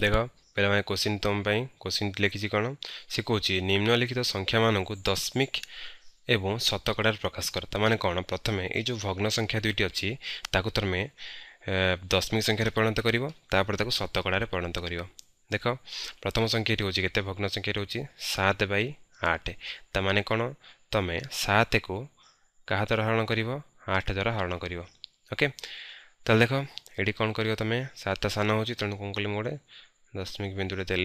ଦେଖ ପିଲାମାନେ କୋଶ୍ଚିନ୍ ତୁମ ପାଇଁ କୋଶ୍ଚିନ୍ ଲେଖିଛି କ'ଣ ସେ କହୁଛି ନିମ୍ନଲିଖିତ ସଂଖ୍ୟାମାନଙ୍କୁ ଦଶମିକ ଏବଂ ଶତକଡ଼ାରେ ପ୍ରକାଶ କର ତା'ମାନେ କ'ଣ ପ୍ରଥମେ ଏଇ ଯେଉଁ ଭଗ୍ନ ସଂଖ୍ୟା ଦୁଇଟି ଅଛି ତାକୁ ତୁମେ ଦଶମିକ ସଂଖ୍ୟାରେ ପରିଣତ କରିବ ତାପରେ ତାକୁ ଶତକଡ଼ାରେ ପରିଣତ କରିବ ଦେଖ ପ୍ରଥମ ସଂଖ୍ୟାଟି ହେଉଛି କେତେ ଭଗ୍ନ ସଂଖ୍ୟା ରହୁଛି ସାତ ବାଇ ଆଠ ତା'ମାନେ କ'ଣ ତୁମେ ସାତକୁ କାହା ଦ୍ୱାରା ହରଣ କରିବ ଆଠ ଦ୍ୱାରା ହରଣ କରିବ ଓକେ ति कन कि त सान हुन्छ ते कि म मोडे, दसमिक बिन्दु दे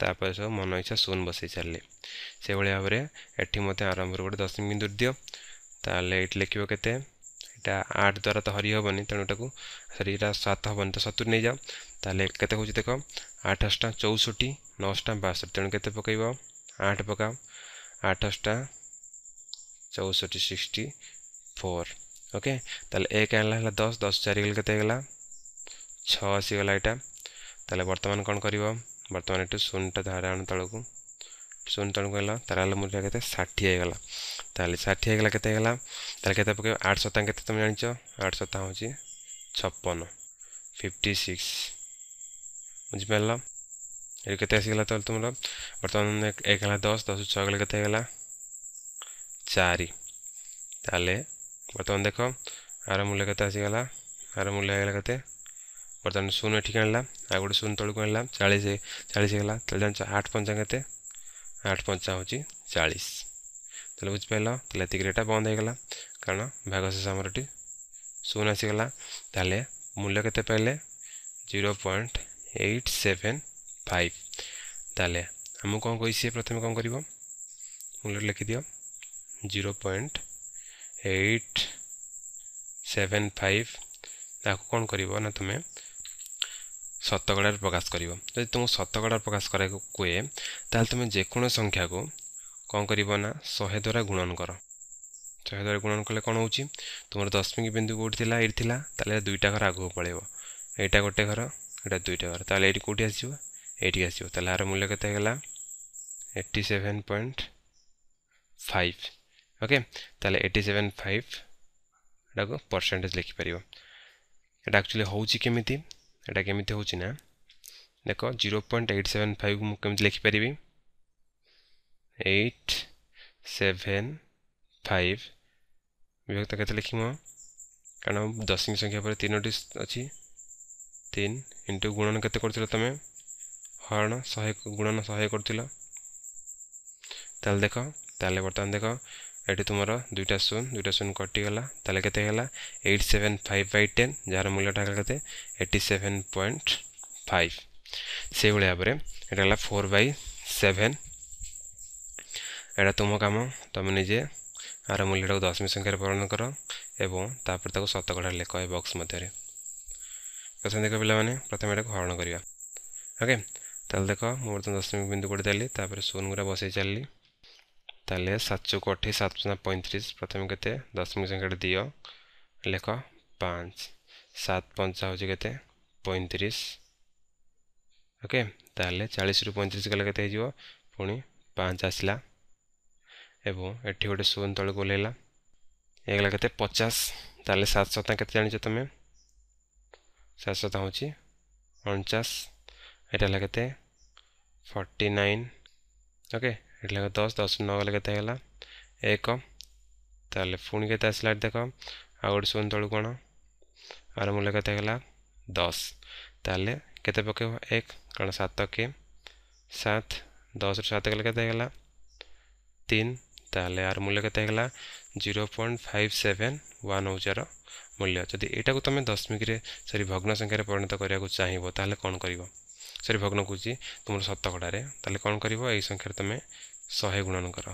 त बसे इच्छा से बसैसिस भावर एटि मत आरंभ गए दस बिन्दु दियो त केत एउटा आठद्वारा त हरिहन तेणुटा स्वात हे त सतुर नै जाऊ त केत कि देख आठ चौसठी नसठी तेणु केत पकेब आठ पका आठटा चौसठी ओके ताले एक आनला है दस दस चार गल के छसीगला यहाँ ताले बर्तमान कौन कर बर्तमान एक शूनटा धारे आण तौक शून तौक है मूल्य के षाठी होगा ताले षाठी होगा के पक आठ सता के तुम जान आठ सता हूँ छपन फिफ्टी सिक्स बुझिपार ये कैसे तो तुम बर्तमान एक है दस दस छः के चार ताले ବର୍ତ୍ତମାନ ଦେଖ ଆର ମୂଲ୍ୟ କେତେ ଆସିଗଲା ଆର ମୂଲ୍ୟ ହେଇଗଲା କେତେ ବର୍ତ୍ତମାନ ଶୂନ ଏଠିକି ଆଣିଲା ଆଉ ଗୋଟେ ଶୂନ ତଳକୁ ଆଣିଲା ଚାଳିଶ ଚାଳିଶ ହେଇଗଲା ତାହେଲେ ଜାଣିଛ ଆଠ ପଞ୍ଚା କେତେ ଆଠ ପଞ୍ଚା ହେଉଛି ଚାଳିଶ ତାହେଲେ ବୁଝିପାରିଲ ତାହେଲେ ଏତିକିରେ ଏଇଟା ବନ୍ଦ ହେଇଗଲା କାରଣ ଭାଗ ଶେଷ ଆମର ଏଠି ଶୂନ ଆସିଗଲା ତାହେଲେ ମୂଲ୍ୟ କେତେ ପାଇଲେ zero point eight seven five ତାହେଲେ ଆମକୁ କ'ଣ କହିଛି ପ୍ରଥମେ କ'ଣ କରିବ ମୂଲ୍ୟ ଲେଖିଦିଅ zero point eight seven five ତାହାକୁ କ'ଣ କରିବ ନା ତୁମେ ଶତକଡ଼ାରେ ପ୍ରକାଶ କରିବ ଯଦି ତୁମକୁ ଶତକଡ଼ାରେ ପ୍ରକାଶ କରିବାକୁ କୁହେ ତାହେଲେ ତୁମେ ଯେକୌଣସି ସଂଖ୍ୟାକୁ କ'ଣ କରିବ ନା ଶହେ ଦ୍ୱାରା ଗୁଣନ କର ଶହେ ଦ୍ୱାରା ଗୁଣନ କଲେ କ'ଣ ହେଉଛି ତୁମର ଦଶମିକ ବିନ୍ଦୁ କେଉଁଠି ଥିଲା ଏଇଠି ଥିଲା ତାହେଲେ ଦୁଇଟା ଘର ଆଗକୁ ପଳାଇବ ଏଇଟା ଗୋଟେ ଘର ଏଇଟା ଦୁଇଟା ଘର ତାହେଲେ ଏଇଠି କେଉଁଠି ଆସିବ ଏଇଠିକି ଆସିବ ତାହେଲେ ଏହାର ମୂଲ୍ୟ କେତେ ହେଇଗଲା eighty seven point five okay তাহলে ଏଇଟି ସେଭେନ୍ ଫାଇଭ୍ ଏଟାକୁ ପରସେଣ୍ଟେଜ୍ ଲେଖିପାରିବ ଏଇଟା ଆକ୍ଚୁଆଲି ହେଉଛି କେମିତି ଏଇଟା କେମିତି ହେଉଛି ନା ଦେଖ ଜିରୋ ପଏଣ୍ଟ ଏଇଟ୍ ସେଭେନ୍ ଫାଇଭ୍କୁ ମୁଁ କେମିତି ଲେଖିପାରିବି ଏଇଟ୍ ସେଭେନ୍ ଫାଇଭ୍ ବିଭକ୍ତ କେତେ ଲେଖିବ କାରଣ ଦଶମିକ ସଂଖ୍ୟା ପରେ ତିନୋଟି ଅଛି ତିନି ଇଣ୍ଟୁ ଗୁଣନ କେତେ କରୁଥିଲ ତୁମେ ହରଣ ଶହେ ଗୁଣନ ଶହେ କରୁଥିଲ ତାହେଲେ ଦେଖ ତାହେଲେ ବର୍ତ୍ତମାନ ଦେଖ ଏଠି ତୁମର ଦୁଇଟା ଶୂନ ଦୁଇଟା ଶୂନ କଟିଗଲା ତାହେଲେ କେତେ ହେଇଗଲା eight seven five by ten ଯାହାର ମୂଲ୍ୟଟା ହେଲା କେତେ ଏଇଟି ସେଭେନ୍ ପଏଣ୍ଟ ଫାଇଭ୍ ସେଇଭଳି ଭାବରେ ଏଇଟା ହେଲା ଫୋର୍ ବାଇ ସେଭେନ୍ ଏଇଟା ତୁମ କାମ ତୁମେ ନିଜେ ଆର ମୂଲ୍ୟଟାକୁ ଦଶମୀ ସଂଖ୍ୟାରେ ପରିଣତ କର ଏବଂ ତାପରେ ତାକୁ ଶତକଡ଼ା ଲେଖ ଏ ବକ୍ସ ମଧ୍ୟରେ କଥା ଦେଖ ପିଲାମାନେ ପ୍ରଥମେ ଏଇଟାକୁ ହରଣ କରିବା ଓକେ ତାହେଲେ ଦେଖ ମୁଁ ବର୍ତ୍ତମାନ ଦଶମୀ ବିନ୍ଦୁ ପଡ଼ିଚାଲି ତାପରେ ଶୂନ ଗୁଡ଼ା ବସେଇ ଚାଲିଲି तेल सात चुक अठाई सात चुना पैंतीस प्रथम के दशमिक संख्या दि लेख पाँच सात पंच हूँ के पैंतीस ओके तेल चालीस रु पैंतीस गले के पी पाँच आसला एवं ये गोटे शून तौक ओल्लैला यह गला के पचास तेल सात शता के जान तुम्हें सात शता हूँ अणचास यहाँ के फर्टी नाइन ओके એટલે કે 10 10 નગલે કે તેલા એક તલે ફોન કે તે સ્લાઈડ દેખો આ ઓર સંતુલ કોણ આર મૂલ્ય કે તેલા 10 તલે કેતે પોકે એક કણ સાતક કે 7 10 ર સાતક લે કે તેલા 3 તલે આર મૂલ્ય કે તેલા 0.571 ઓ જરો મૂલ્ય જોદી એટા કો તમે દશમિક રે સોરી ભગ્ણ સંખ્યા રે પરણિત કરિયા કો ચાહીબો તલે કોણ કરીબો સોરી ભગ્ણ કુચી તમર સત્તક ડારે તલે કોણ કરીબો એ સંખ્યા રે તમે ଶହେ ଗୁଣନ କର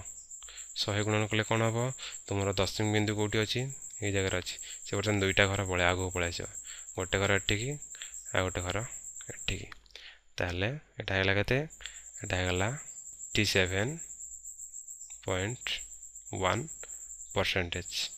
ଶହେ ଗୁଣନ କଲେ କ'ଣ ହେବ ତୁମର ଦଶମିକ ବିନ୍ଦୁ କେଉଁଠି ଅଛି ଏଇ ଜାଗାରେ ଅଛି ସେ ବର୍ତ୍ତମାନ ଦୁଇଟା ଘର ପଳାଇ ଆଗକୁ ପଳାଇ ଆସିବ ଗୋଟେ ଘର ଏଠିକି ଆଉ ଗୋଟେ ଘର ଏଠିକି ତାହେଲେ ଏଇଟା ହେଇଗଲା କେତେ ଏଇଟା ହେଇଗଲା ଟି ସେଭେନ୍ ପଏଣ୍ଟ ୱାନ୍ ପରସେଣ୍ଟେଜ୍